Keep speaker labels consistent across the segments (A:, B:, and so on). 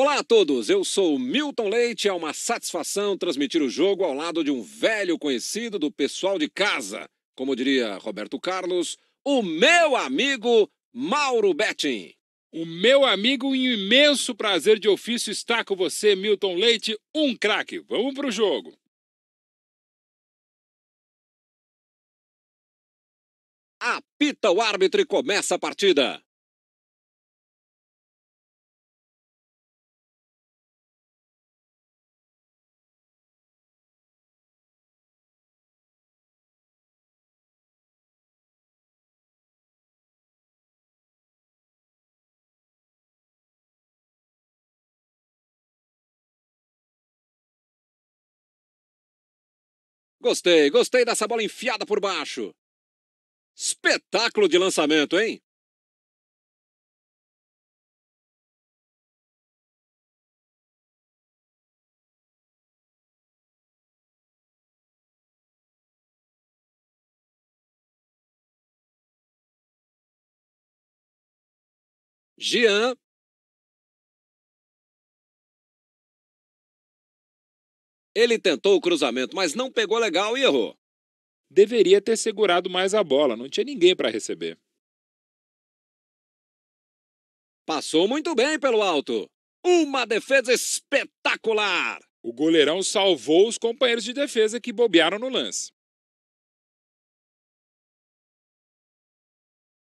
A: Olá a todos, eu sou Milton Leite. É uma satisfação transmitir o jogo ao lado de um velho conhecido do pessoal de casa. Como diria Roberto Carlos, o meu amigo Mauro Betting. O meu amigo, um imenso prazer de ofício estar com você, Milton Leite, um craque. Vamos
B: para o jogo. Apita o árbitro e começa a partida. Gostei, gostei dessa bola enfiada por baixo. Espetáculo de lançamento, hein? Jean
A: Ele tentou o cruzamento, mas não pegou legal e errou. Deveria ter segurado mais a bola, não tinha ninguém para receber. Passou muito bem pelo alto. Uma defesa espetacular! O goleirão salvou os companheiros de defesa que bobearam no lance.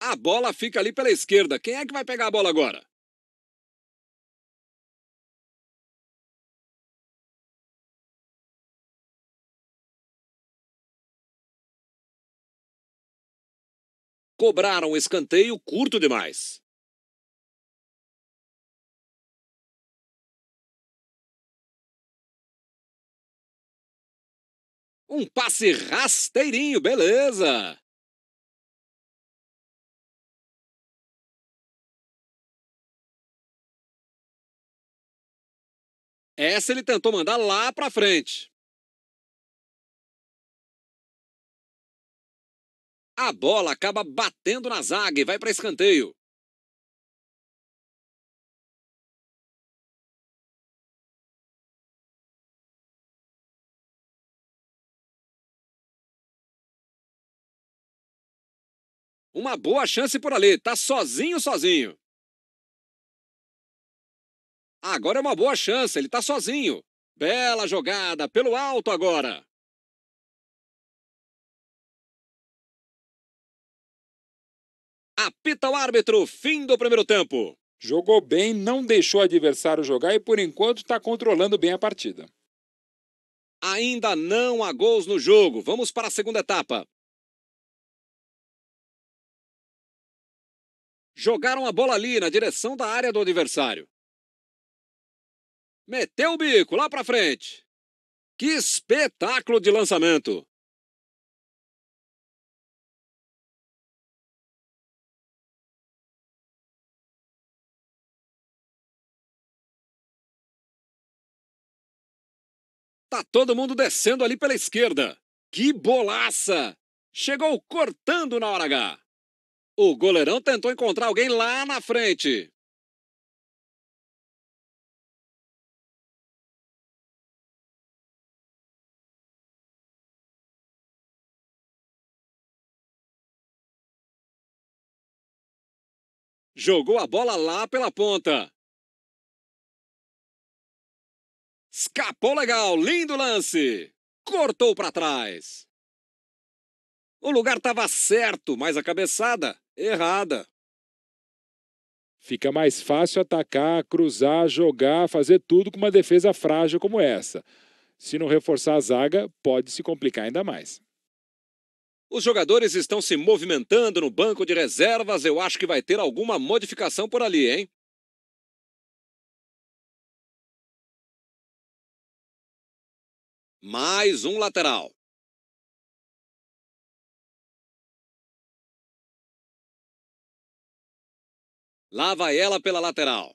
B: A bola fica ali pela esquerda. Quem é que vai pegar a bola agora? cobraram escanteio curto demais. Um passe rasteirinho, beleza! Essa ele tentou mandar lá para frente. A bola acaba batendo na zaga e vai para escanteio. Uma boa chance por ali. Tá sozinho, sozinho. Agora é uma boa chance. Ele tá sozinho. Bela jogada pelo alto agora.
A: Apita o árbitro, fim do primeiro tempo. Jogou bem, não deixou o adversário jogar e por enquanto está controlando bem a partida. Ainda não há gols no jogo. Vamos para a segunda etapa.
B: Jogaram a bola ali na direção da área do adversário. Meteu o bico lá para frente. Que espetáculo de lançamento! Tá
A: todo mundo descendo ali pela esquerda. Que bolaça! Chegou cortando na hora H. O goleirão tentou encontrar alguém lá na frente.
B: Jogou a bola lá pela ponta. Escapou legal, lindo
A: lance! Cortou para trás. O lugar estava certo, mas a cabeçada errada. Fica mais fácil atacar, cruzar, jogar, fazer tudo com uma defesa frágil como essa. Se não reforçar a zaga, pode se complicar ainda mais. Os jogadores estão se movimentando no banco de reservas. Eu acho que vai ter alguma modificação por ali, hein?
B: Mais um lateral. Lá vai ela pela lateral.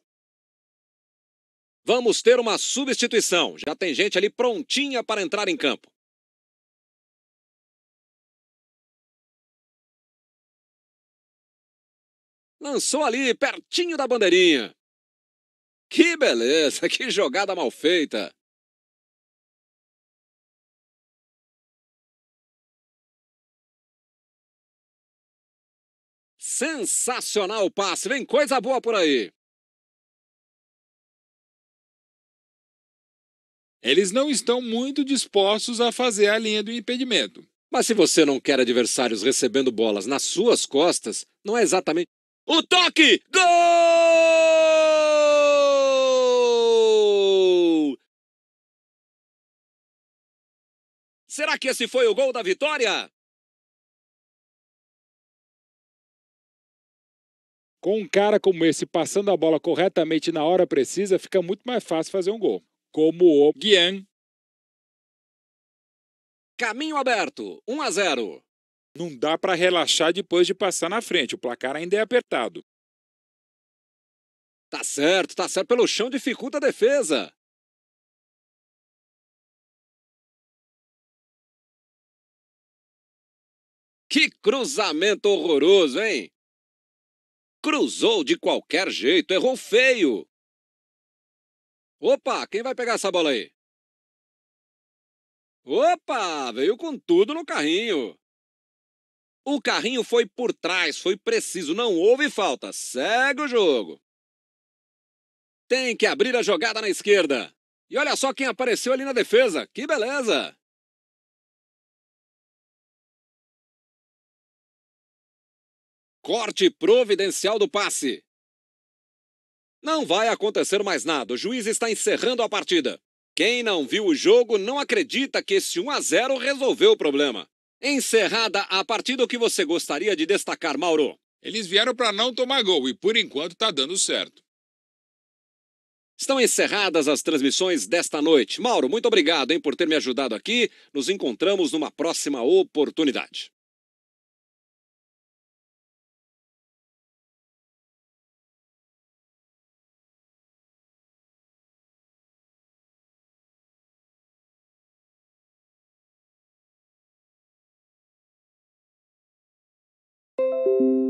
B: Vamos ter uma substituição. Já tem gente ali prontinha para entrar em campo. Lançou ali pertinho da bandeirinha. Que beleza, que jogada mal feita. Sensacional passe. Vem coisa boa por aí. Eles não estão muito
A: dispostos a fazer a linha do impedimento. Mas se você não quer adversários recebendo bolas nas suas costas, não é exatamente. O toque! Gol!
B: Será que esse foi o gol da vitória?
A: Com um cara como esse passando a bola corretamente na hora precisa, fica muito mais fácil fazer um gol. Como o Guian. Caminho aberto, 1 a 0. Não dá para
B: relaxar depois de passar na frente, o placar ainda é apertado. Tá certo, tá certo pelo chão, dificulta a defesa. Que cruzamento horroroso, hein? Cruzou de qualquer jeito, errou feio. Opa, quem vai pegar essa bola aí?
A: Opa, veio com tudo no carrinho. O carrinho foi por trás, foi preciso, não houve falta. Segue o jogo. Tem que abrir a jogada na esquerda. E olha só quem apareceu ali na defesa. Que
B: beleza!
A: Corte providencial do passe. Não vai acontecer mais nada. O juiz está encerrando a partida. Quem não viu o jogo não acredita que esse 1 a 0 resolveu o problema. Encerrada a partida, o que você gostaria de destacar, Mauro? Eles vieram para não tomar gol e por enquanto está dando certo. Estão encerradas as transmissões desta noite. Mauro, muito obrigado hein, por ter me ajudado aqui. Nos encontramos numa próxima oportunidade.
B: thank you.